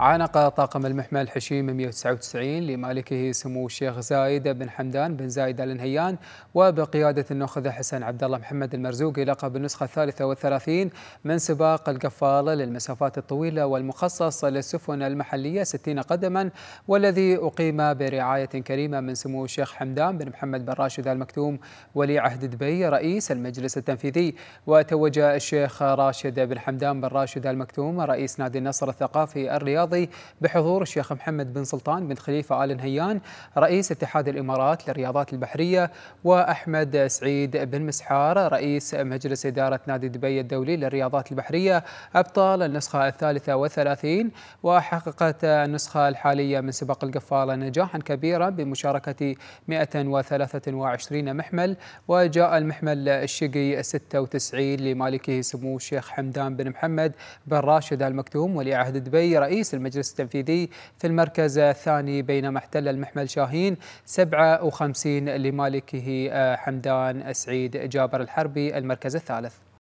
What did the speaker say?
عانق طاقم المحمل الحشيم 199 لمالكه سمو الشيخ زايد بن حمدان بن زايد ال نهيان وبقيادة النخذة حسن عبد الله محمد المرزوقي لقب النسخة الثالثة والثلاثين من سباق القفالة للمسافات الطويلة والمخصص للسفن المحلية 60 قدما والذي أقيم برعاية كريمة من سمو الشيخ حمدان بن محمد بن راشد المكتوم ولي عهد دبي رئيس المجلس التنفيذي وتوج الشيخ راشد بن حمدان بن راشد المكتوم رئيس نادي النصر الثقافي الرياضي الرياضي بحضور الشيخ محمد بن سلطان بن خليفة آل نهيان رئيس اتحاد الإمارات للرياضات البحرية وأحمد سعيد بن مسحار رئيس مجلس إدارة نادي دبي الدولي للرياضات البحرية أبطال النسخة الثالثة والثلاثين وحققت النسخة الحالية من سباق القفالة نجاحا كبيرا بمشاركة 123 محمل وجاء المحمل الشقي 96 لمالكه سمو الشيخ حمدان بن محمد بن راشد المكتوم ولي عهد دبي رئيس المجلس التنفيذي في المركز الثاني بينما احتل المحمل شاهين 57 لمالكه آه، حمدان سعيد جابر الحربي المركز الثالث